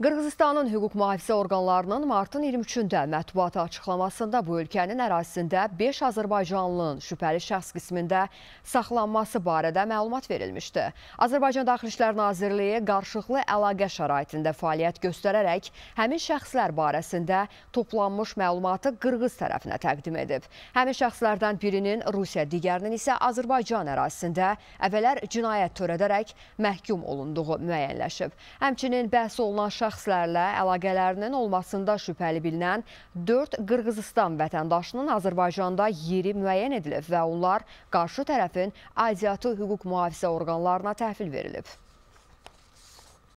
Qırğızistanın hüquq mühafizə orqanlarının martın 23-də mətbuata açıqlamasında bu ölkənin ərazisində 5 Azərbaycanlının şübhəli şəxs qismində saxlanması barədə məlumat verilmişdi. Azərbaycan Daxili İşlər Nazirliyi qarşılıqlı əlaqə şəraitində fəaliyyət göstərərək həmin şəxslər barəsində toplanmış məlumatı Qırğız tərəfinə təqdim edib. Həmin şəxslərdən birinin Rusiya, digərinin isə Azərbaycan ərazisində əvvəllər cinayət törədərək məhkum olunduğu müəyyənləşib. Həmçinin bəhs olunan şəxslər şəxslərlə əlaqələrinin olmasında şübhəli bilinən 4 Qırğızistan vətəndaşının Azərbaycanda yeri müəyyən edilib və onlar qarşı tərəfin aidiyyatı hüquq mühafizə orqanlarına təhvil verilib.